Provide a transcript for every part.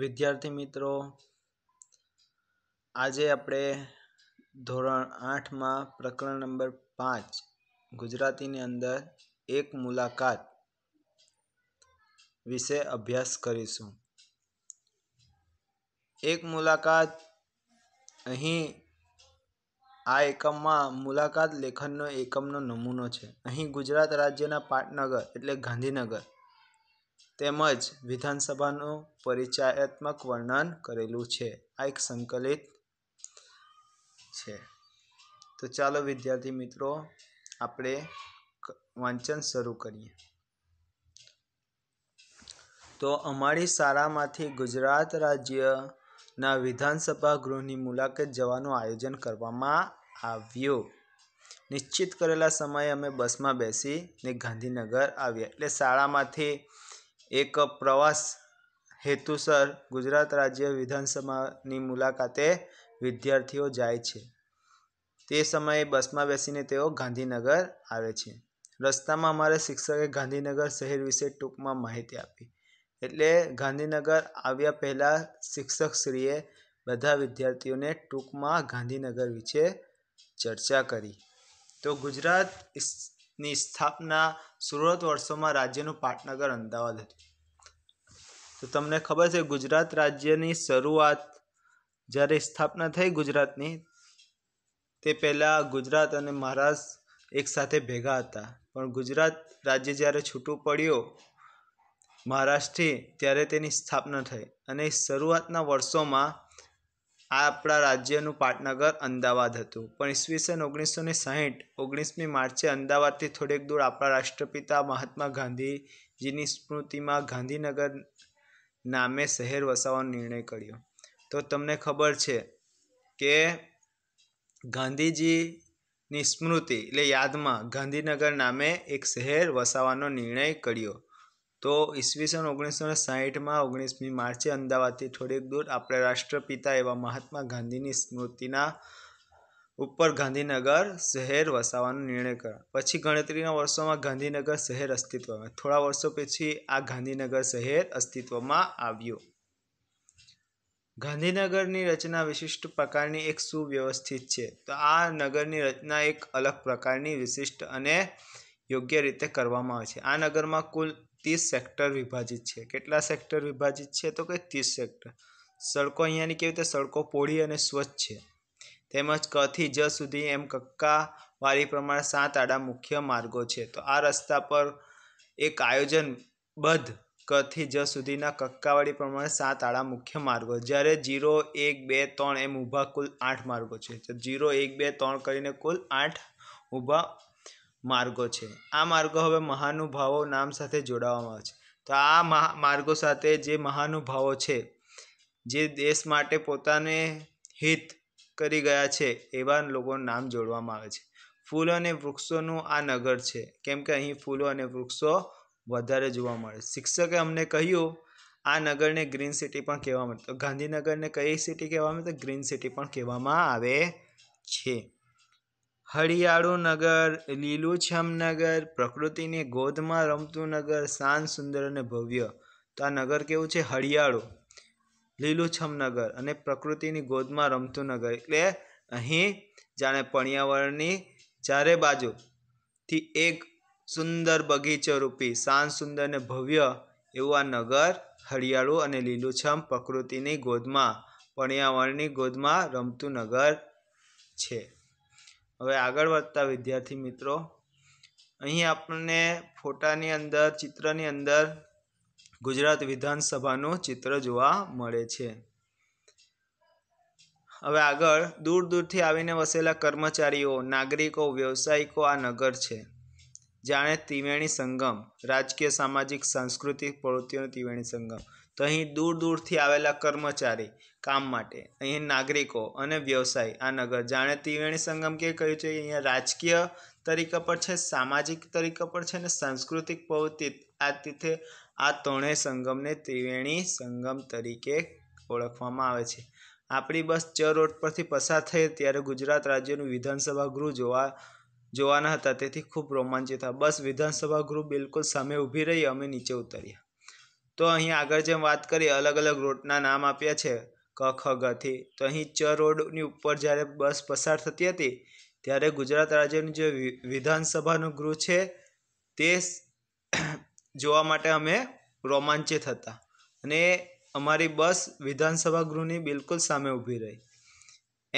વિદ્યાર્થી મિત્રો આજે આપણે ધોરણ આઠમાં પ્રકરણ નંબર પાંચ ગુજરાતીની અંદર એક મુલાકાત વિશે અભ્યાસ કરીશું એક મુલાકાત અહીં આ એકમમાં મુલાકાત લેખનનો એકમનો નમૂનો છે અહીં ગુજરાત રાજ્યના પાટનગર એટલે ગાંધીનગર તેમજ વિધાનસભાનું પરિચયાત્મક વર્ણન કરેલું છે આ એક સંકલિત છે તો ચાલો વિદ્યાર્થી મિત્રો આપણે વાંચન શરૂ કરીએ તો અમારી શાળામાંથી ગુજરાત રાજ્યના વિધાનસભા ગૃહની મુલાકાત જવાનું આયોજન કરવામાં આવ્યું નિશ્ચિત કરેલા સમયે અમે બસમાં બેસીને ગાંધીનગર આવ્યા એટલે શાળામાંથી એક પ્રવાસ હેતુસર ગુજરાત રાજ્ય વિધાનસભાની મુલાકાતે વિદ્યાર્થીઓ જાય છે તે સમયે બસમાં બેસીને તેઓ ગાંધીનગર આવે છે રસ્તામાં અમારે શિક્ષકે ગાંધીનગર શહેર વિશે ટૂંકમાં માહિતી આપી એટલે ગાંધીનગર આવ્યા પહેલાં શિક્ષકશ્રીએ બધા વિદ્યાર્થીઓને ટૂંકમાં ગાંધીનગર વિશે ચર્ચા કરી તો ગુજરાત ની સ્થાપના સુરત વર્ષોમાં રાજ્યનું પાટનગર અમદાવાદ હતું તો તમને ખબર છે ગુજરાત રાજ્યની શરૂઆત જ્યારે સ્થાપના થઈ ગુજરાતની તે પહેલાં ગુજરાત અને મહારાષ્ટ્ર એકસાથે ભેગા હતા પણ ગુજરાત રાજ્ય જ્યારે છૂટું પડ્યું મહારાષ્ટ્રથી ત્યારે તેની સ્થાપના થઈ અને શરૂઆતના વર્ષોમાં આ આપણા રાજ્યનું પાટનગર અમદાવાદ હતું પણ ઈસવીસન ઓગણીસો ને સાહીઠ ઓગણીસમી માર્ચે અમદાવાદથી થોડેક દૂર આપણા રાષ્ટ્રપિતા મહાત્મા ગાંધીજીની સ્મૃતિમાં ગાંધીનગર નામે શહેર વસાવવાનો નિર્ણય કર્યો તો તમને ખબર છે કે ગાંધીજીની સ્મૃતિ એટલે યાદમાં ગાંધીનગર નામે એક શહેર વસાવવાનો નિર્ણય કર્યો તો ઈસવીસન ઓગણીસો ને સાહીઠમાં ઓગણીસમી માર્ચે અમદાવાદથી થોડીક દૂર આપણે રાષ્ટ્રપિતા એવા મહાત્મા ગાંધીની સ્મૃતિના ઉપર ગાંધીનગર શહેર વસાવવાનો નિર્ણય કર્યો પછી ગણતરીના વર્ષોમાં ગાંધીનગર શહેર અસ્તિત્વમાં થોડા વર્ષો પછી આ ગાંધીનગર શહેર અસ્તિત્વમાં આવ્યું ગાંધીનગરની રચના વિશિષ્ટ પ્રકારની એક સુવ્યવસ્થિત છે તો આ નગરની રચના એક અલગ પ્રકારની વિશિષ્ટ અને યોગ્ય રીતે કરવામાં આવે છે આ નગરમાં કુલ ત્રીસ સેક્ટર વિભાજિત છે કેટલા સેક્ટર વિભાજિત છે તો કે ત્રીસ સેક્ટર સડકો અહીંયાની કેવી રીતે સડકો પોળી અને સ્વચ્છ છે તેમજ કથી જ સુધી એમ કક્કા વારી પ્રમાણે સાત આડા મુખ્ય માર્ગો છે તો આ રસ્તા પર એક આયોજનબદ્ધ કથી જ સુધીના કક્કાવાળી પ્રમાણે સાત આડા મુખ્ય માર્ગો જ્યારે જીરો એક બે ત્રણ એમ ઊભા કુલ આઠ માર્ગો છે તો જીરો એક બે ત્રણ કરીને કુલ આઠ ઊભા માર્ગો છે આ માર્ગો હવે મહાનુભાવો નામ સાથે જોડાવામાં આવે છે તો આ માર્ગો સાથે જે મહાનુભાવો છે જે દેશ માટે પોતાને હિત કરી ગયા છે એવા લોકોનું નામ જોડવામાં આવે છે ફૂલ અને વૃક્ષોનું આ નગર છે કેમ કે અહીં ફૂલો અને વૃક્ષો વધારે જોવા મળે શિક્ષકે અમને કહ્યું આ નગરને ગ્રીન સિટી પણ કહેવામાં તો ગાંધીનગરને કઈ સિટી કહેવામાં તો ગ્રીન સિટી પણ કહેવામાં આવે છે હરિયાળું નગર લીલુંછમ નગર પ્રકૃતિની ગોદમાં રમતું નગર શાંત સુંદર અને ભવ્ય તો આ નગર કેવું છે હરિયાળું લીલુંછમ નગર અને પ્રકૃતિની ગોદમાં રમતું નગર એટલે અહીં જાણે પર્યાવરણની ચારે બાજુથી એક સુંદર બગીચો રૂપી શાંત સુંદર અને ભવ્ય એવું આ નગર હરિયાળું અને લીલુંછમ પ્રકૃતિની ગોદમાં પર્યાવરણની ગોદમાં રમતું નગર છે હવે આગળ વધતા વિદ્યાર્થી મિત્રો અહીં આપણને ફોટાની અંદર ચિત્રની અંદર ગુજરાત વિધાનસભાનું ચિત્ર જોવા મળે છે હવે આગળ દૂર દૂરથી આવીને વસેલા કર્મચારીઓ નાગરિકો વ્યવસાયિકો આ નગર છે જાણે ત્રિવેણી સંગમ રાજકીય સામાજિક સાંસ્કૃતિક પ્રવૃત્તિઓનો ત્રિવેણી સંગમ તો અહીં દૂર દૂરથી આવેલા કર્મચારી કામ માટે અહીં નાગરિકો અને વ્યવસાય આ નગર જાણે ત્રિવેણી સંગમ કે કહ્યું છે અહીંયા રાજકીય તરીકે પર છે સામાજિક તરીકે પર છે અને સાંસ્કૃતિક પ્રવૃત્તિ આ તીર્થે આ ત્રણેય સંગમને ત્રિવેણી સંગમ તરીકે ઓળખવામાં આવે છે આપણી બસ ચ રોડ પરથી પસાર થઈ ત્યારે ગુજરાત રાજ્યનું વિધાનસભા ગૃહ જોવા જોવાના હતા તેથી ખૂબ રોમાંચિત હતા બસ વિધાનસભા ગૃહ બિલકુલ સામે ઊભી રહી અમે નીચે ઉતર્યા તો અહીં આગળ જેમ વાત કરી અલગ અલગ રોડના નામ આપ્યા છે ક ખ ગથી તો અહીં ચ રોડની ઉપર જ્યારે બસ પસાર થતી હતી ત્યારે ગુજરાત રાજ્યનું જે વિધાનસભાનું ગૃહ છે તે જોવા માટે અમે રોમાંચિત હતા અને અમારી બસ વિધાનસભા ગૃહની બિલકુલ સામે ઊભી રહી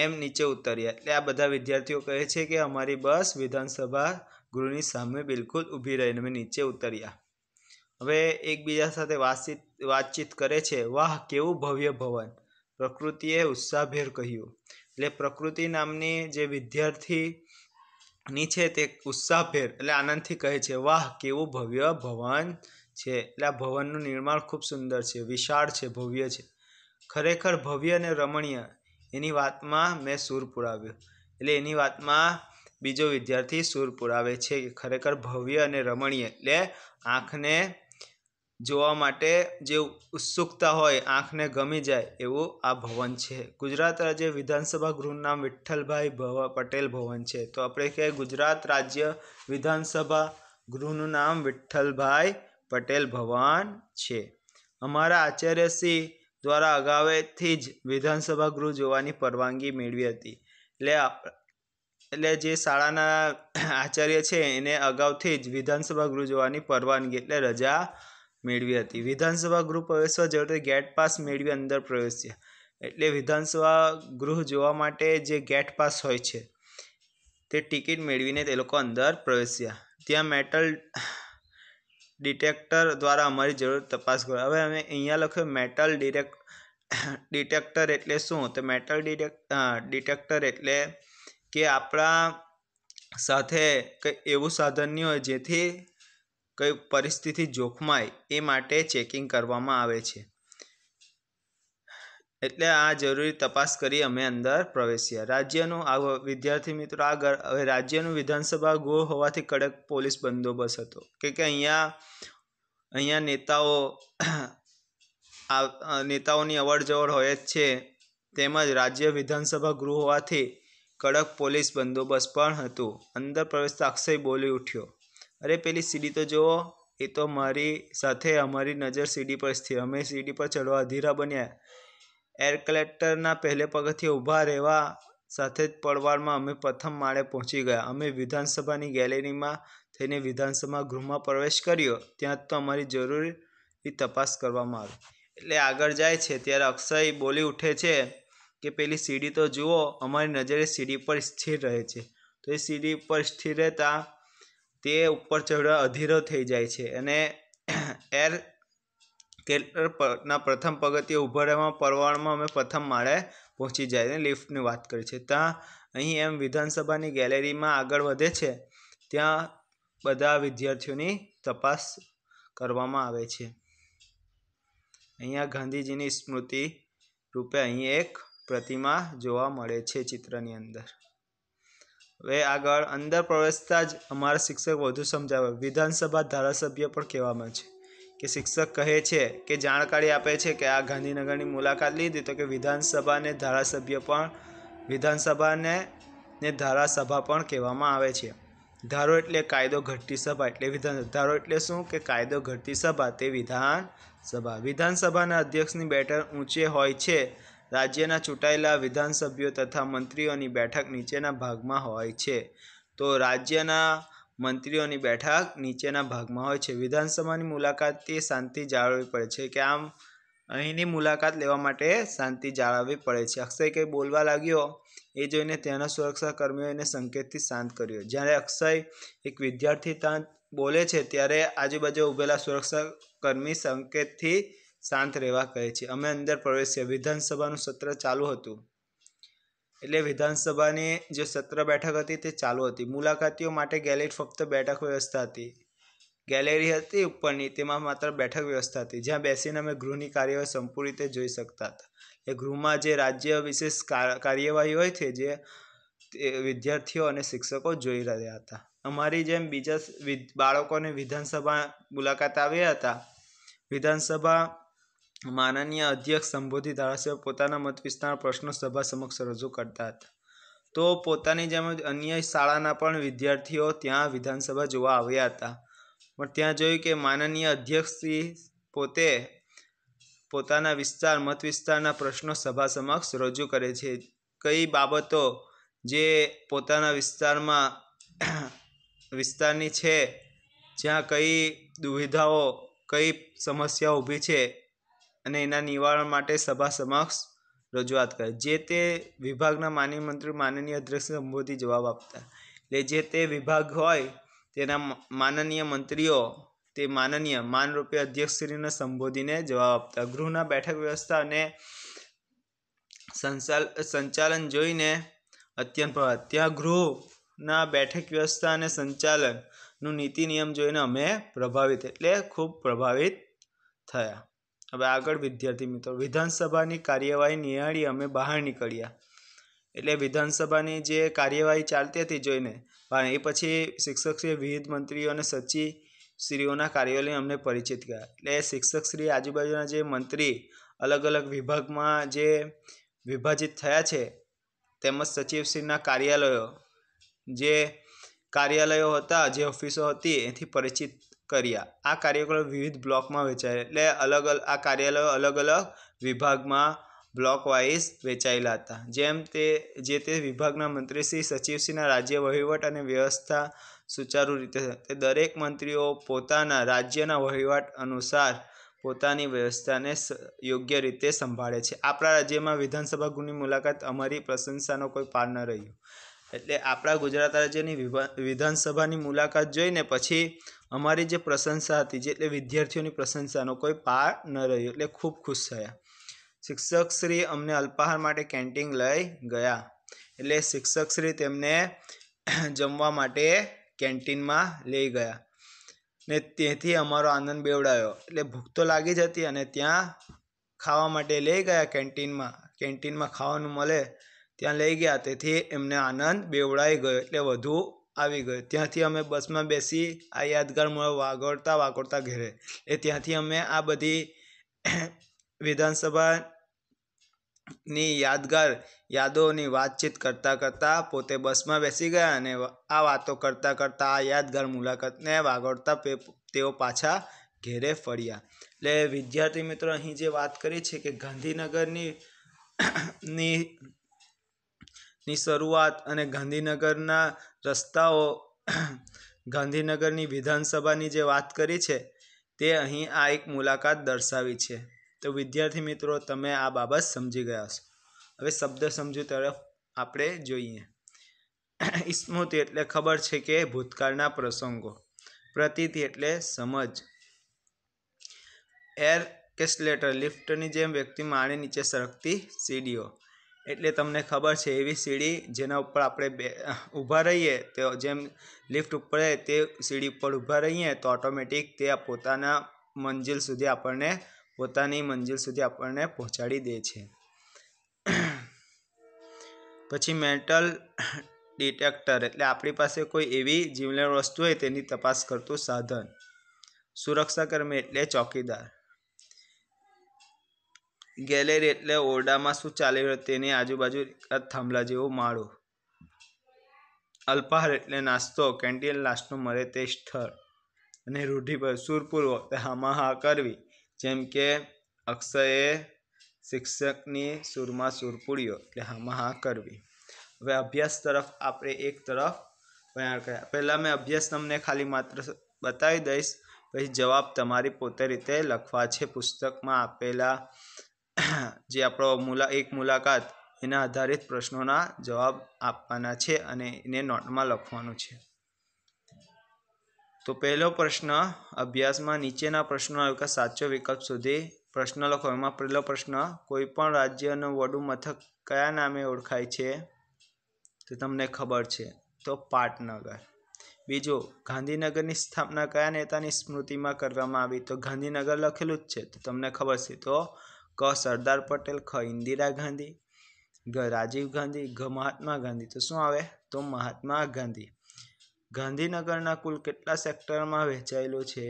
એમ નીચે ઉતર્યા એટલે આ બધા વિદ્યાર્થીઓ કહે છે કે અમારી બસ વિધાનસભા ગૃહની સામે બિલકુલ ઊભી રહીને અમે નીચે ઉતર્યા હવે એકબીજા સાથે વાતચીત વાતચીત કરે છે વાહ કેવું ભવ્ય ભવન પ્રકૃતિએ ઉત્સાહભેર કહ્યું એટલે પ્રકૃતિ નામની જે વિદ્યાર્થી ની છે તે ઉત્સાહભેર એટલે આનંદથી કહે છે વાહ કેવું ભવ્ય ભવન છે એટલે આ ભવનનું નિર્માણ ખૂબ સુંદર છે વિશાળ છે ભવ્ય છે ખરેખર ભવ્ય અને રમણીય એની વાતમાં મેં સૂર પુરાવ્યો એટલે એની વાતમાં બીજો વિદ્યાર્થી સૂર પુરાવે છે કે ખરેખર ભવ્ય અને રમણીય એટલે આંખને જોવા માટે જે ઉત્સુકતા હોય આંખને ગમી જાય એવું આ ભવન છે ગુજરાત રાજ્ય વિધાનસભા ગૃહનું નામ વિઠ્ઠલભાઈ ભવા પટેલ ભવન છે તો આપણે કહે ગુજરાત રાજ્ય વિધાનસભા ગૃહનું નામ વિઠ્ઠલભાઈ પટેલ ભવન છે અમારા આચાર્યશ્રી દ્વારા અગાઉથી જ વિધાનસભા ગૃહ જોવાની પરવાનગી મેળવી હતી એટલે એટલે જે શાળાના આચાર્ય છે એને અગાઉથી જ વિધાનસભા ગૃહ જોવાની પરવાનગી એટલે રજા મેળવી હતી વિધાનસભા ગૃહ પ્રવેશવા જરૂરી ગેટ પાસ મેળવી અંદર પ્રવેશ્યા એટલે વિધાનસભા ગૃહ જોવા માટે જે ગેટ પાસ હોય છે તે ટિકિટ મેળવીને તે લોકો અંદર પ્રવેશ્યા ત્યાં મેટલ ડિટેક્ટર દ્વારા અમારી જરૂર તપાસ કરો હવે અમે અહીંયા લખ્યું મેટલ ડિટેક ડિટેક્ટર એટલે શું તો મેટલ ડિટેક ડિટેક્ટર એટલે કે આપણા સાથે કંઈ એવું સાધન નહીં હોય જેથી કઈ પરિસ્થિતિ જોખમાય એ માટે ચેકિંગ કરવામાં આવે છે એટલે આ જરૂરી તપાસ કરી અમે અંદર પ્રવેશ્યા રાજ્યનું આ વિદ્યાર્થી મિત્રો આગળ હવે રાજ્યનું વિધાનસભા ગૃહ હોવાથી કડક પોલીસ બંદોબસ્ત હતો કે કે અહીંયા અહીંયા નેતાઓ આ નેતાઓની અવરજવર હોય જ છે તેમજ રાજ્ય વિધાનસભા ગૃહ હોવાથી કડક પોલીસ બંદોબસ્ત પણ હતું અંદર પ્રવેશતા અક્ષય બોલી ઉઠ્યો અરે પેલી સીડી તો જુઓ એ તો મારી સાથે અમારી નજર સીડી પર સ્થિર અમે સીડી પર ચડવા અધીરા બન્યા એર કલેક્ટરના પહેલે પગથિયે ઊભા રહેવા સાથે જ પડવાળમાં અમે પ્રથમ માળે પહોંચી ગયા અમે વિધાનસભાની ગેલેરીમાં થઈને વિધાનસભા ગૃહમાં પ્રવેશ કર્યો ત્યાં જ તો અમારી જરૂરી તપાસ કરવામાં આવી એટલે આગળ જાય છે ત્યારે અક્ષય બોલી ઉઠે છે કે પેલી સીડી તો જુઓ અમારી નજરે સીડી પર સ્થિર રહે છે તો એ સીડી પર સ્થિર રહેતા તે ઉપર ચઢવા અધીરો થઈ જાય છે અને એર કેટરના પ્રથમ પગથિયે ઊભા રહેવામાં પરવાળામાં અમે પ્રથમ માળે પહોંચી જાય અને લિફ્ટની વાત કરી છે ત્યાં અહીં એમ વિધાનસભાની ગેલેરીમાં આગળ વધે છે ત્યાં બધા વિદ્યાર્થીઓની તપાસ કરવામાં આવે છે અહીંયા ગાંધીજીની સ્મૃતિ રૂપે અહીં એક પ્રતિમા જોવા મળે છે ચિત્રની અંદર હવે આગળ અંદર પ્રવેશતા જ અમારા શિક્ષક વધુ સમજાવે વિધાનસભા ધારાસભ્ય પણ કહેવામાં છે કે શિક્ષક કહે છે કે જાણકારી આપે છે કે આ ગાંધીનગરની મુલાકાત લીધી તો કે વિધાનસભાને ધારાસભ્ય પણ વિધાનસભાને ને ધારાસભા પણ કહેવામાં આવે છે ધારો એટલે કાયદો ઘટતી સભા એટલે વિધાન ધારો એટલે શું કે કાયદો ઘટતી સભા તે વિધાનસભા વિધાનસભાના અધ્યક્ષની બેઠક ઊંચે હોય છે રાજ્યના ચૂંટાયેલા વિધાનસભ્યો તથા મંત્રીઓની બેઠક નીચેના ભાગમાં હોય છે તો રાજ્યના મંત્રીઓની બેઠક નીચેના ભાગમાં હોય છે વિધાનસભાની મુલાકાત તે શાંતિ જાળવવી પડે છે કે આમ અહીંની મુલાકાત લેવા માટે શાંતિ જાળવવી પડે છે અક્ષય કંઈ બોલવા લાગ્યો એ જોઈને ત્યાંના સુરક્ષાકર્મીઓ એને સંકેતથી શાંત કર્યો જ્યારે અક્ષય એક વિદ્યાર્થી ત્યાં બોલે છે ત્યારે આજુબાજુ ઊભેલા સુરક્ષાકર્મી સંકેતથી શાંત રહેવા કહે છે અમે અંદર પ્રવેશ્યા વિધાનસભાનું સત્ર ચાલુ હતું એટલે વિધાનસભાની જે સત્ર બેઠક હતી તે ચાલુ હતી મુલાકાતીઓ માટે ગેલેરી ફક્ત બેઠક વ્યવસ્થા હતી ગેલેરી હતી ઉપરની તેમાં માત્ર બેઠક વ્યવસ્થા હતી જ્યાં બેસીને અમે ગૃહની કાર્યવાહી સંપૂર્ણ રીતે જોઈ શકતા હતા એ ગૃહમાં જે રાજ્ય વિશેષ કાર્યવાહી હોય છે જે વિદ્યાર્થીઓ અને શિક્ષકો જોઈ રહ્યા હતા અમારી જેમ બીજા બાળકોને વિધાનસભા મુલાકાત આવ્યા હતા વિધાનસભા માનનીય અધ્યક્ષ સંબોધી ધારાસભ્યો પોતાના મત મતવિસ્તારના પ્રશ્નો સભા સમક્ષ રજૂ કરતા હતા તો પોતાની જેમ જ અન્ય શાળાના પણ વિદ્યાર્થીઓ ત્યાં વિધાનસભા જોવા આવ્યા હતા પણ ત્યાં જોયું કે માનનીય અધ્યક્ષશ્રી પોતે પોતાના વિસ્તાર મત વિસ્તારના પ્રશ્નો સભા સમક્ષ રજૂ કરે છે કઈ બાબતો જે પોતાના વિસ્તારમાં વિસ્તારની છે જ્યાં કઈ દુવિધાઓ કઈ સમસ્યા ઊભી છે અને એના નિવારણ માટે સભા સમક્ષ રજૂઆત કરે જે તે વિભાગના માન્ય મંત્રી માનનીય અધ્યક્ષ સંબોધી જવાબ આપતા એટલે જે તે વિભાગ હોય તેના માનનીય મંત્રીઓ તે માનનીય માનરૂપે અધ્યક્ષશ્રીને સંબોધીને જવાબ આપતા ગૃહના બેઠક વ્યવસ્થા અને સંચાલન જોઈને અત્યંત પ્રભાવ ત્યાં ગૃહના બેઠક વ્યવસ્થા અને સંચાલનનું નીતિ નિયમ જોઈને અમે પ્રભાવિત એટલે ખૂબ પ્રભાવિત થયા હવે આગળ વિદ્યાર્થી મિત્રો વિધાનસભાની કાર્યવાહી નિહાળી અમે બહાર નીકળ્યા એટલે વિધાનસભાની જે કાર્યવાહી ચાલતી હતી જોઈને પણ એ પછી શિક્ષકશ્રી વિવિધ મંત્રીઓ અને સચિવશ્રીઓના શ્રીઓના અમને પરિચિત કર્યા એટલે શિક્ષકશ્રી આજુબાજુના જે મંત્રી અલગ અલગ વિભાગમાં જે વિભાજિત થયા છે તેમજ સચિવશ્રીના કાર્યાલયો જે કાર્યાલયો હતા જે ઓફિસો હતી એથી પરિચિત કર્યા આ કાર્યક્રમ વિવિધ બ્લોકમાં વેચાયા એટલે અલગ અલગ આ કાર્યાલયો અલગ અલગ વિભાગમાં બ્લોક વાઇઝ વેચાયેલા હતા જેમ તે જે તે વિભાગના મંત્રી શ્રી સચિવશ્રીના રાજ્ય વહીવટ અને વ્યવસ્થા સુચારુ રીતે તે દરેક મંત્રીઓ પોતાના રાજ્યના વહીવટ અનુસાર પોતાની વ્યવસ્થાને યોગ્ય રીતે સંભાળે છે આપણા રાજ્યમાં વિધાનસભા ગૃહની મુલાકાત અમારી પ્રશંસાનો કોઈ પાર ન રહ્યો એટલે આપણા ગુજરાત રાજ્યની વિધાનસભાની મુલાકાત જોઈને પછી અમારી જે પ્રશંસા હતી જે એટલે વિદ્યાર્થીઓની પ્રશંસાનો કોઈ પાર ન રહ્યો એટલે ખૂબ ખુશ થયા શિક્ષકશ્રી અમને અલ્પાહાર માટે કેન્ટીન લઈ ગયા એટલે શિક્ષકશ્રી તેમને જમવા માટે કેન્ટીનમાં લઈ ગયા ને તેથી અમારો આનંદ બેવડાયો એટલે ભૂખ તો લાગી જ હતી અને ત્યાં ખાવા માટે લઈ ગયા કેન્ટીનમાં કેન્ટીનમાં ખાવાનું મળે ત્યાં લઈ ગયા તેથી એમને આનંદ બેવડાઈ ગયો એટલે વધુ આવી ગયો ત્યાંથી અમે બસમાં બેસી આ યાદગાર મોમેન્ટ વાગોળતા વાગોળતા ઘરે એ ત્યાંથી અમે આ બધી વિધાનસભાની યાદગાર યાદોની વાતચીત કરતાં કરતાં પોતે બસમાં બેસી ગયા અને આ વાતો કરતાં કરતાં આ યાદગાર મુલાકાતને વાગોળતા તેઓ પાછા ઘેરે ફર્યા એટલે વિદ્યાર્થી મિત્રો અહીં જે વાત કરી છે કે ગાંધીનગરની ની શરૂઆત અને ગાંધીનગરના રસ્તાઓ ગાંધીનગરની વિધાનસભાની જે વાત કરી છે તે અહીં આ એક મુલાકાત દર્શાવી છે તો વિદ્યાર્થી મિત્રો તમે આ બાબત સમજી ગયા છો હવે શબ્દ સમજૂ તરફ આપણે જોઈએ સ્મૃતિ એટલે ખબર છે કે ભૂતકાળના પ્રસંગો પ્રતીતિ એટલે સમજ એર કેસલેટર લિફ્ટની જેમ વ્યક્તિ માણે નીચે સરકતી સીડીઓ એટલે તમને ખબર છે એવી સીડી જેના ઉપર આપણે બે ઊભા રહીએ તો જેમ લિફ્ટ ઉપર હોય તે સીડી ઉપર ઊભા રહીએ તો ઓટોમેટિક તે પોતાના મંજિલ સુધી આપણને પોતાની મંજિલ સુધી આપણને પહોંચાડી દે છે પછી મેટલ ડિટેક્ટર એટલે આપણી પાસે કોઈ એવી જીવલેણ વસ્તુ હોય તેની તપાસ કરતું સાધન સુરક્ષાકર્મી એટલે ચોકીદાર ગેલેરી એટલે ઓરડામાં શું ચાલી રહ્યું તેની આજુબાજુ એકાદ થાંભલા જેવું માળો અલ્પાહાર એટલે નાસ્તો કેન્ટીન લાસ્ટનું મળે તે સ્થળ અને રૂઢિ રૂઢિભર સૂરપૂર્વક હામાહા કરવી જેમ કે અક્ષયે શિક્ષકની સૂરમાં સૂર પૂર્યો એટલે હામાહા કરવી હવે અભ્યાસ તરફ આપણે એક તરફ વયાણ કર્યા પહેલાં મેં અભ્યાસ તમને ખાલી માત્ર બતાવી દઈશ પછી જવાબ તમારી પોતે રીતે લખવા છે પુસ્તકમાં આપેલા જે આપણો મુલા એક મુલાકાત એના આધારિત પ્રશ્નોના જવાબ આપવાના છે અને એને નોટમાં લખવાનું છે તો પહેલો પ્રશ્ન અભ્યાસમાં નીચેના પ્રશ્નો એવા સાચો વિકલ્પ સુધી પ્રશ્ન લખો એમાં પહેલો પ્રશ્ન કોઈપણ રાજ્યનું વડું મથક કયા નામે ઓળખાય છે તો તમને ખબર છે તો પાટનગર બીજો ગાંધીનગરની સ્થાપના કયા નેતાની સ્મૃતિમાં કરવામાં આવી તો ગાંધીનગર લખેલું જ છે તો તમને ખબર છે તો ક સરદાર પટેલ ખ ઇન્દિરા ગાંધી ઘ રાજીવ ગાંધી ઘ મહાત્મા ગાંધી તો શું આવે તો મહાત્મા ગાંધી ગાંધીનગરના કુલ કેટલા સેક્ટરમાં વહેંચાયેલું છે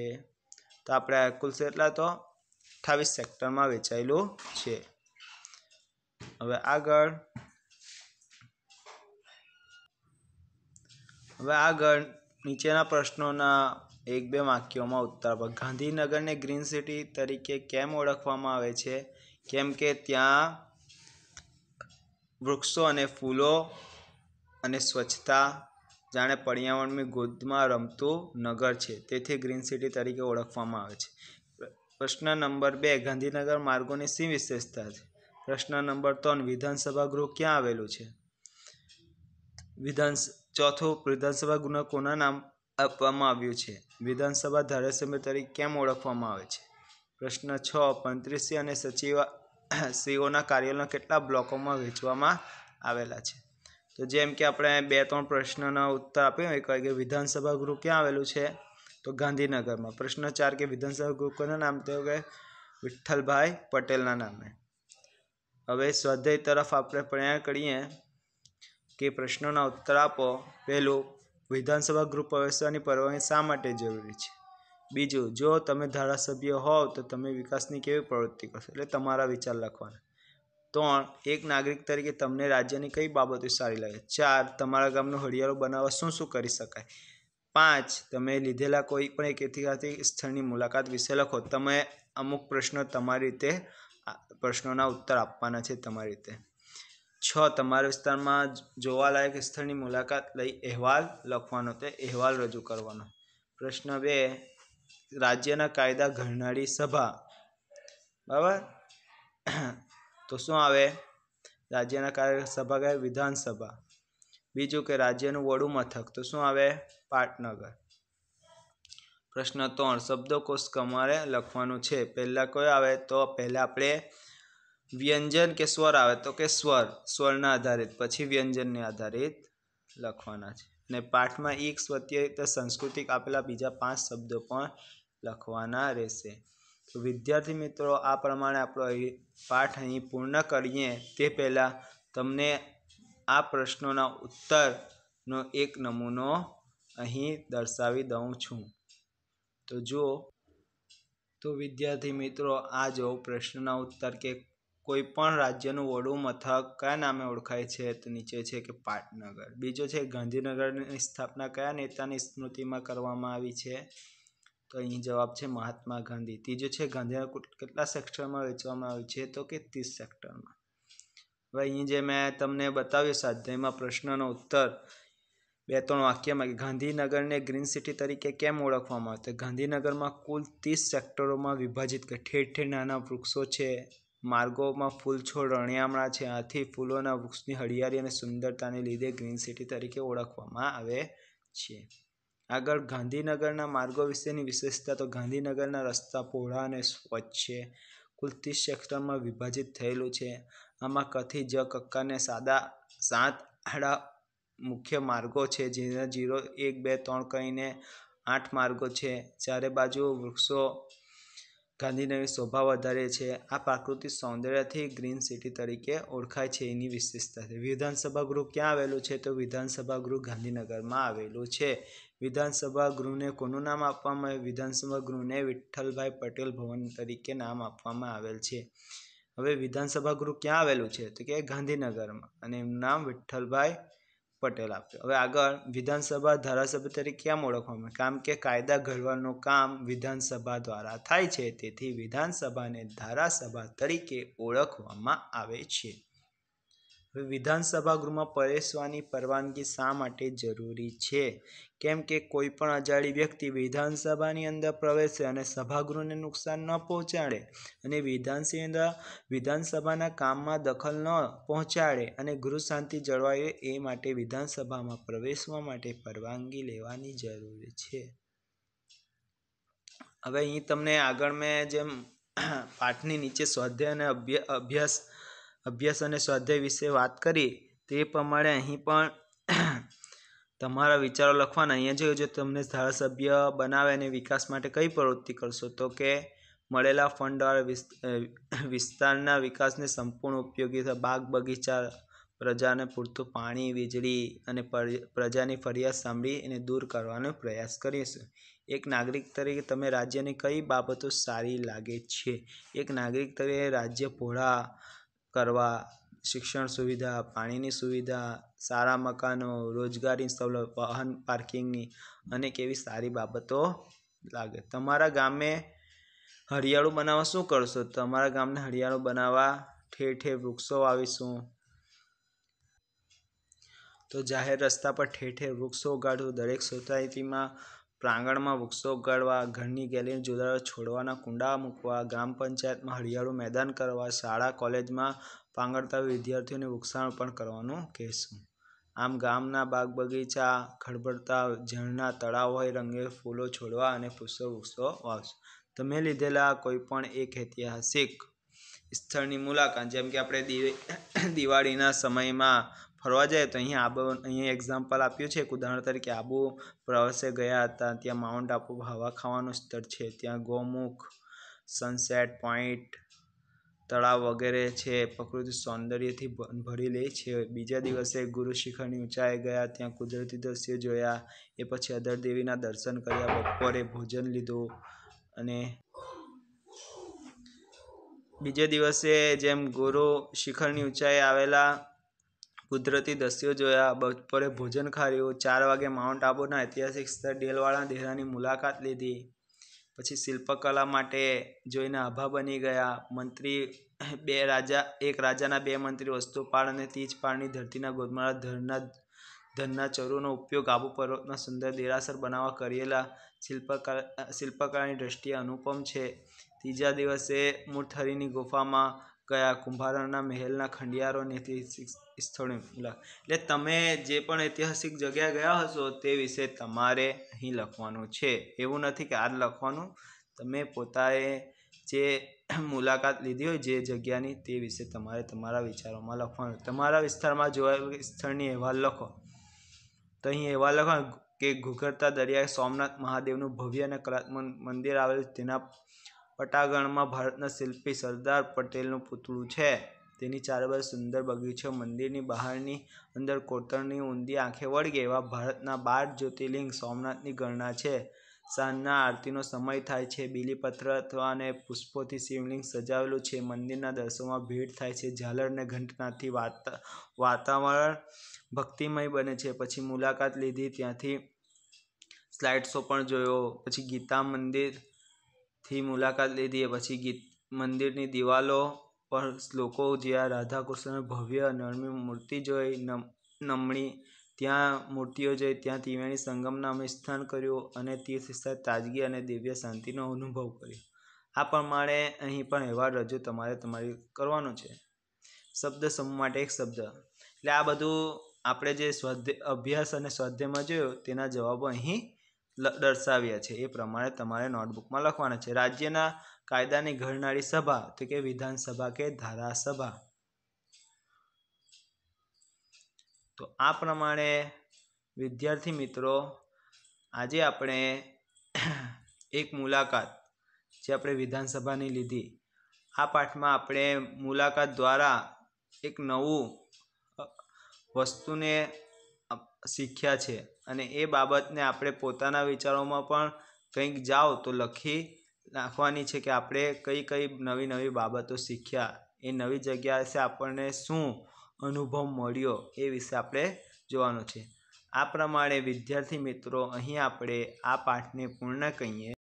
તો આપણે કુલ કેટલા તો અઠ્ઠાવીસ સેક્ટરમાં વેચાયેલું છે હવે આગળ હવે આગળ નીચેના પ્રશ્નોના એક બે વાક્યોમાં ઉત્તર પર ગાંધીનગરને ગ્રીન સિટી તરીકે કેમ ઓળખવામાં આવે છે કેમ કે ત્યાં વૃક્ષો અને ફૂલો અને સ્વચ્છતા જાણે પર્યાવરણની ગોદમાં રમતું નગર છે તેથી ગ્રીન સિટી તરીકે ઓળખવામાં આવે છે પ્રશ્ન નંબર બે ગાંધીનગર માર્ગોની શી વિશેષતા છે પ્રશ્ન નંબર ત્રણ વિધાનસભા ગૃહ ક્યાં આવેલું છે વિધાન ચોથું વિધાનસભા ગૃહ કોના નામ આપવામાં આવ્યું છે વિધાનસભા ધારાસભ્ય તરીકે કેમ ઓળખવામાં આવે છે પ્રશ્ન છ પંત્રીસી અને સચિવ સીઓના કાર્યાલયના કેટલા બ્લોકોમાં વહેંચવામાં આવેલા છે તો જેમ કે આપણે બે ત્રણ પ્રશ્નનો ઉત્તર આપ્યો એક કે વિધાનસભા ગૃહ ક્યાં આવેલું છે તો ગાંધીનગરમાં પ્રશ્ન ચાર કે વિધાનસભા ગૃહ કોના નામ તો કે વિઠ્ઠલભાઈ પટેલના નામે હવે સ્વાધ્યાય તરફ આપણે પ્રયાણ કરીએ કે પ્રશ્નોના ઉત્તર આપો પહેલું વિધાનસભા ગૃહ પ્રવેશવાની પરવાનગી શા માટે જરૂરી છે બીજું જો તમે ધારાસભ્ય હોવ તો તમે વિકાસની કેવી પ્રવૃત્તિ કરશો એટલે તમારા વિચાર લખવાના ત્રણ એક નાગરિક તરીકે તમને રાજ્યની કઈ બાબતો સારી લાગે ચાર તમારા ગામનું હરિયાળો બનાવવા શું શું કરી શકાય પાંચ તમે લીધેલા કોઈ પણ એક ઐતિહાસિક સ્થળની મુલાકાત વિશે લખો તમે અમુક પ્રશ્નો તમારી રીતે પ્રશ્નોના ઉત્તર આપવાના છે તમારી રીતે છ તમારા વિસ્તારમાં જોવાલાયક સ્થળની મુલાકાત લઈ અહેવાલ લખવાનો તે અહેવાલ રજૂ કરવાનો પ્રશ્ન બે રાજ્યના કાયદા ઘડનારી સભા બરાબર તો શું આવે રાજ્યના કાર્ય સભા કહે વિધાનસભા બીજું કે રાજ્યનું વડું મથક તો શું આવે પાટનગર પ્રશ્ન ત્રણ શબ્દકોશ તમારે લખવાનું છે પહેલાં કયો આવે તો પહેલાં આપણે વ્યંજન કે સ્વર આવે તો કે સ્વર સ્વરના આધારિત પછી વ્યંજનને આધારિત લખવાના છે ને પાઠમાં એક સ્વત્ય સંસ્કૃતિક આપેલા બીજા પાંચ શબ્દો પણ લખવાના રહેશે તો વિદ્યાર્થી મિત્રો આ પ્રમાણે આપણો પાઠ અહીં પૂર્ણ કરીએ તે પહેલાં તમને આ પ્રશ્નોના ઉત્તરનો એક નમૂનો અહીં દર્શાવી દઉં છું તો જુઓ તો વિદ્યાર્થી મિત્રો આ જો પ્રશ્નના ઉત્તર કે કોઈપણ રાજ્યનું વડું મથક કયા નામે ઓળખાય છે તો નીચે છે કે પાટનગર બીજો છે ગાંધીનગરની સ્થાપના કયા નેતાની સ્મૃતિમાં કરવામાં આવી છે તો અહીં જવાબ છે મહાત્મા ગાંધી ત્રીજો છે ગાંધીનગર કેટલા સેક્ટરમાં વેચવામાં આવે છે તો કે ત્રીસ સેક્ટરમાં હવે અહીં જે મેં તમને બતાવ્યું સ્વાધ્યાયમાં પ્રશ્નનો ઉત્તર બે ત્રણ વાક્યમાં કે ગાંધીનગરને ગ્રીન સિટી તરીકે કેમ ઓળખવામાં આવે તો ગાંધીનગરમાં કુલ ત્રીસ સેક્ટરોમાં વિભાજિત કે ઠેર ઠેર નાના વૃક્ષો છે માર્ગોમાં ફૂલ છોડ રણિયામણા છે આથી ફૂલોના વૃક્ષની હરિયાળી અને સુંદરતાને લીધે ગ્રીન સિટી તરીકે ઓળખવામાં આવે છે આગળ ગાંધીનગરના માર્ગો વિશેની વિશેષતા તો ગાંધીનગરના રસ્તા પહોળા અને સ્વચ્છ છે કુલ ત્રીસ સેક્ટરમાં વિભાજિત થયેલું છે આમાં કથી જ કક્કાને સાદા સાત આડા મુખ્ય માર્ગો છે જેના જીરો એક બે ત્રણ કહીને આઠ માર્ગો છે ચારે બાજુ વૃક્ષો ગાંધીનગર શોભા વધારે છે આ પ્રાકૃતિક સૌંદર્યથી ગ્રીન સિટી તરીકે ઓળખાય છે એની વિશેષતા છે વિધાનસભા ગૃહ ક્યાં આવેલું છે તો વિધાનસભા ગૃહ ગાંધીનગરમાં આવેલું છે વિધાનસભા ગૃહને કોનું નામ આપવામાં આવ્યું વિધાનસભા ગૃહને વિઠ્ઠલભાઈ પટેલ ભવન તરીકે નામ આપવામાં આવેલ છે હવે વિધાનસભા ગૃહ ક્યાં આવેલું છે તો કે ગાંધીનગરમાં અને એમનું નામ વિઠ્ઠલભાઈ પટેલ આપ્યો હવે આગળ વિધાનસભા ધારાસભ્ય તરીકે કેમ ઓળખવામાં કારણ કે કાયદા ઘડવાનું કામ વિધાનસભા દ્વારા થાય છે તેથી વિધાનસભાને ધારાસભા તરીકે ઓળખવામાં આવે છે વિધાનસભા ગૃહમાં પ્રવેશવાની પરવાનગી શા માટે જરૂરી છે કેમ કે કોઈપણ અજાણી વ્યક્તિ વિધાનસભાની અંદર પ્રવેશે અને સભાગૃહને નુકસાન ન પહોંચાડે અને વિધાનસભા વિધાનસભાના કામમાં દખલ ન પહોંચાડે અને ગૃહ શાંતિ જળવાય એ માટે વિધાનસભામાં પ્રવેશવા માટે પરવાનગી લેવાની જરૂર છે હવે અહીં તમને આગળ મેં જેમ પાઠની નીચે સ્વાધ્યાય અને અભ્યાસ અભ્યાસ અને સ્વાધ્યાય વિશે વાત કરી તે પ્રમાણે અહીં પણ તમારા વિચારો લખવાના અહીંયા જોયું જો તમને ધારાસભ્ય બનાવે અને વિકાસ માટે કઈ પ્રવૃત્તિ કરશો તો કે મળેલા ફંડ દ્વારા વિસ્તારના વિકાસને સંપૂર્ણ ઉપયોગી બાગ બગીચા પ્રજાને પૂરતું પાણી વીજળી અને પ્રજાની ફરિયાદ સાંભળી એને દૂર કરવાનો પ્રયાસ કરીશું એક નાગરિક તરીકે તમે રાજ્યની કઈ બાબતો સારી લાગે છે એક નાગરિક તરીકે રાજ્ય પહોળા કરવા શિક્ષણ સુવિધા પાણીની સુવિધા સારા મકાનો રોજગારી સવલત વાહન પાર્કિંગની અનેક એવી સારી બાબતો લાગે તમારા ગામે હરિયાળું બનાવવા શું કરશો તમારા ગામને હરિયાળું બનાવવા ઠેર ઠેર વૃક્ષો વાવીશું તો જાહેર રસ્તા પર ઠેર ઠેર વૃક્ષો ઉગાડવું દરેક સોસાયટીમાં પ્રાંગણમાં વૃક્ષો ઉગાડવા ઘરની ગેલેરી જુદાળ છોડવાના કુંડા મૂકવા ગ્રામ પંચાયતમાં હરિયાળું મેદાન કરવા શાળા કોલેજમાં પાંગરતા વિદ્યાર્થીઓને વૃક્ષારોપણ કરવાનું કહેશું આમ ગામના બાગ બગીચા ખળભળતા ઝરણા તળાવ હોય રંગે ફૂલો છોડવા અને પુષ્પ વૃક્ષો વાવશું તમે લીધેલા કોઈપણ એક ઐતિહાસિક સ્થળની મુલાકાત જેમ કે આપણે દિવાળીના સમયમાં ફરવા જઈએ તો અહીં આબુ અહીં એક્ઝામ્પલ આપ્યું છે એક ઉદાહરણ તરીકે આબુ પ્રવાસે ગયા હતા ત્યાં માઉન્ટ આબુ હવા ખાવાનું સ્થળ છે ત્યાં ગૌમુખ સનસેટ પોઈન્ટ તળાવ વગેરે છે પ્રકૃતિ સૌંદર્યથી ભરી લે છે બીજા દિવસે ગુરુ શિખરની ઊંચાઈ ગયા ત્યાં કુદરતી દ્રશ્યો જોયા એ પછી અદર દેવીના દર્શન કર્યા બપોરે ભોજન લીધું અને બીજે દિવસે જેમ ગુરુ શિખરની ઊંચાઈ આવેલા કુદરતી દ્રશ્યો જોયા બપોરે ભોજન ખાર્યું ચાર વાગે માઉન્ટ આબુના ઐતિહાસિક સ્થળ ડેલવાળા દેરાની મુલાકાત લીધી પછી શિલ્પકલા માટે જોઈને આભા બની ગયા મંત્રી બે રાજા એક રાજાના બે મંત્રી વસ્તુપાળ અને તીજપાળની ધરતીના ગોદમાળા ધરના ધનના ચરોનો ઉપયોગ આબુ પર્વતના સુંદર દેરાસર બનાવવા કરેલા શિલ્પકલા શિલ્પકળાની દ્રષ્ટિએ અનુપમ છે ત્રીજા દિવસે મુઠરીની ગુફામાં ગયા કુંભારના મહેલના ખંડિયારોની ઐતિહાસિક સ્થળોની મુલાકાત એટલે તમે જે પણ ઐતિહાસિક જગ્યા ગયા હશો તે વિશે તમારે અહીં લખવાનું છે એવું નથી કે આ લખવાનું તમે પોતાએ જે મુલાકાત લીધી હોય જે જગ્યાની તે વિશે તમારે તમારા વિચારોમાં લખવાનું તમારા વિસ્તારમાં જોયેલ સ્થળની અહેવાલ લખો તો અહીં અહેવાલ લખો કે ઘૂઘરતા દરિયાએ સોમનાથ મહાદેવનું ભવ્ય અને કલાત્મક મંદિર આવેલું તેના પટાગણમાં ભારતના શિલ્પી સરદાર પટેલનું પુતળું છે તેની ચારે બાજુ સુંદર બગીચો મંદિરની બહારની અંદર કોતરણી ઊંધી આંખે વળગે એવા ભારતના બાર જ્યોતિર્લિંગ સોમનાથની ગણના છે સાંજના આરતીનો સમય થાય છે બીલીપત્ર અથવા અને પુષ્પોથી શિવલિંગ સજાવેલું છે મંદિરના દર્શનમાં ભીડ થાય છે ઝાલર અને ઘંટનાથી વાતાવરણ ભક્તિમય બને છે પછી મુલાકાત લીધી ત્યાંથી સ્લાઇડ શો પણ જોયો પછી ગીતા મંદિર થી મુલાકાત લીધી પછી ગીત મંદિરની દિવાલો પર લોકો જ્યાં રાધા કૃષ્ણ ભવ્ય નરમી મૂર્તિ જોઈ નમણી ત્યાં મૂર્તિઓ જોઈ ત્યાં તિવેણી સંગમના અમે સ્થાન કર્યું અને તીર્થ તીર્થસ્થળ તાજગી અને દિવ્ય શાંતિનો અનુભવ કર્યો આ પ્રમાણે અહીં પણ અહેવાલ રજૂ તમારે તમારી કરવાનો છે શબ્દ સમૂહ માટે એક શબ્દ એટલે આ બધું આપણે જે સ્વાધ્ય અભ્યાસ અને સ્વાધ્યમાં જોયું તેના જવાબો અહીં દર્શાવ્યા છે એ પ્રમાણે તમારે નોટબુકમાં લખવાના છે રાજ્યના કાયદાની ઘડનારી સભા તો કે વિધાનસભા કે ધારાસભા તો આ પ્રમાણે વિદ્યાર્થી મિત્રો આજે આપણે એક મુલાકાત જે આપણે વિધાનસભાની લીધી આ પાઠમાં આપણે મુલાકાત દ્વારા એક નવું વસ્તુને શીખ્યા છે અને એ બાબતને આપણે પોતાના વિચારોમાં પણ કંઈક જાઓ તો લખી નાખવાની છે કે આપણે કઈ કઈ નવી નવી બાબતો શીખ્યા એ નવી જગ્યાએ આપણને શું અનુભવ મળ્યો એ વિશે આપણે જોવાનું છે આ પ્રમાણે વિદ્યાર્થી મિત્રો અહીં આપણે આ પાઠને પૂર્ણ કહીએ